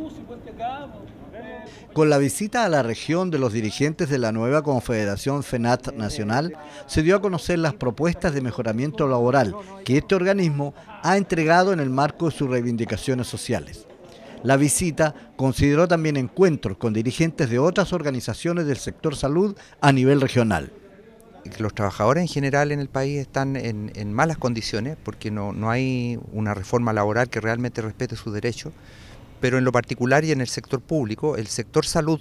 Pues, con la visita a la región de los dirigentes de la nueva Confederación FENAT Nacional, se dio a conocer las propuestas de mejoramiento laboral que este organismo ha entregado en el marco de sus reivindicaciones sociales. La visita consideró también encuentros con dirigentes de otras organizaciones del sector salud a nivel regional los trabajadores en general en el país están en, malas condiciones porque no, no, hay una reforma laboral que realmente respete sus derechos pero en lo particular y en el sector público, el sector salud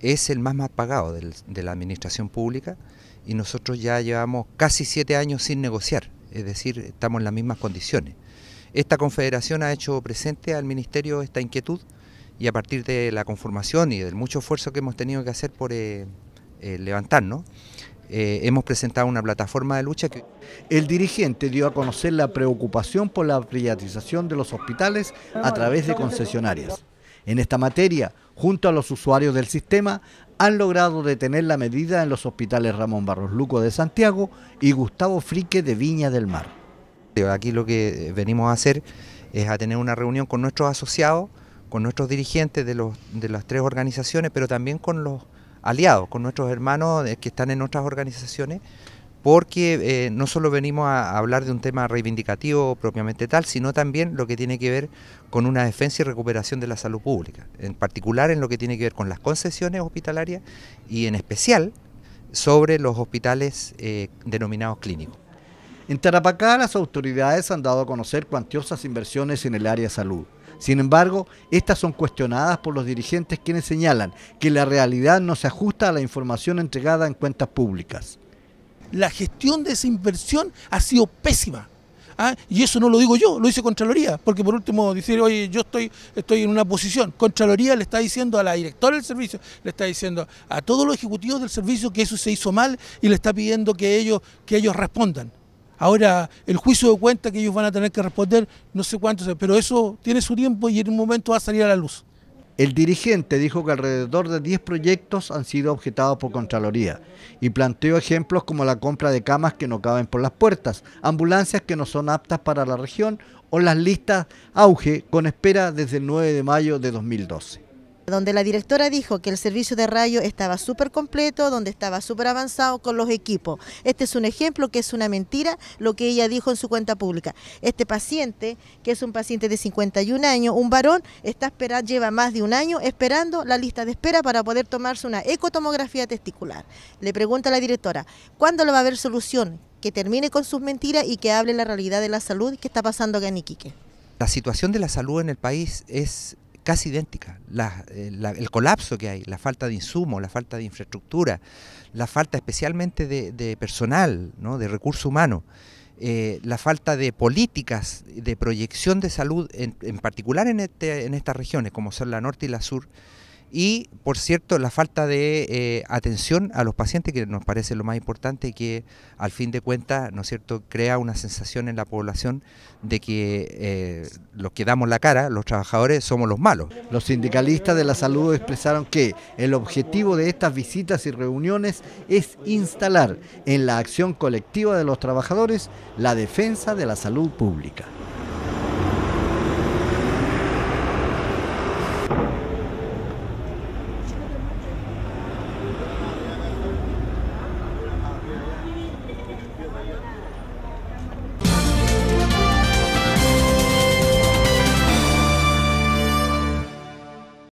es el más mal pagado de la administración pública y nosotros ya llevamos casi siete años sin negociar, es decir, estamos en las mismas condiciones. Esta confederación ha hecho presente al Ministerio esta inquietud y a partir de la conformación y del mucho esfuerzo que hemos tenido que hacer por eh, eh, levantarnos, eh, hemos presentado una plataforma de lucha. Que... El dirigente dio a conocer la preocupación por la privatización de los hospitales a través de concesionarias. En esta materia, junto a los usuarios del sistema, han logrado detener la medida en los hospitales Ramón Barros Luco de Santiago y Gustavo Frique de Viña del Mar. Aquí lo que eh, venimos a hacer es a tener una reunión con nuestros asociados, con nuestros dirigentes de las tres organizaciones, pero también con los aliados, con nuestros hermanos eh, que están en nuestras organizaciones, porque eh, no solo venimos a hablar de un tema reivindicativo propiamente tal, sino también lo que tiene que ver con una defensa y recuperación de la salud pública, en particular en lo que tiene que ver con las concesiones hospitalarias y en especial sobre los hospitales eh, denominados clínicos. En Tarapacá las autoridades han dado a conocer cuantiosas inversiones en el área de salud. Sin embargo, estas son cuestionadas por los dirigentes quienes señalan que la realidad no se ajusta a la información entregada en cuentas públicas. La gestión de esa inversión ha sido pésima. ¿ah? y eso no lo digo yo, lo dice Contraloría, porque por último decir, oye, yo estoy, estoy en una posición. Contraloría le está diciendo a la directora del servicio, le está diciendo a todos los ejecutivos del servicio que eso se hizo mal y le está pidiendo que ellos, que ellos respondan. Ahora, el juicio de cuenta que ellos van a tener que responder, no sé cuánto, pero eso tiene su tiempo y en un momento va a salir a la luz. El dirigente dijo que alrededor de 10 proyectos han sido objetados por Contraloría y planteó ejemplos como la compra de camas que no caben por las puertas, ambulancias que no son aptas para la región o las listas auge con espera desde el 9 de mayo de 2012 donde la directora dijo que el servicio de rayos estaba súper completo, donde estaba súper avanzado con los equipos. Este es un ejemplo que es una mentira lo que ella dijo en su cuenta pública. Este paciente, que es un paciente de 51 años, un varón, está esperando, lleva más de un año esperando la lista de espera para poder tomarse una ecotomografía testicular. Le pregunta a la directora, ¿cuándo le va a haber solución? Que termine con sus mentiras y que hable la realidad de la salud que está pasando acá en Iquique. La situación de la salud en el país es casi idéntica eh, el colapso que hay, la falta de insumos, la falta de infraestructura, la falta especialmente de, personal, ¿no? de recursos humanos, eh, la falta de políticas de proyección de salud, en, particular en, este, en estas regiones como son la norte y la sur, y, por cierto, la falta de eh, atención a los pacientes, que nos parece lo más importante, y que al fin de cuentas, ¿no es cierto?, crea una sensación en la población de que eh, los que damos la cara, los trabajadores, somos los malos. Los sindicalistas de la salud expresaron que el objetivo de estas visitas y reuniones es instalar en la acción colectiva de los trabajadores la defensa de la salud pública.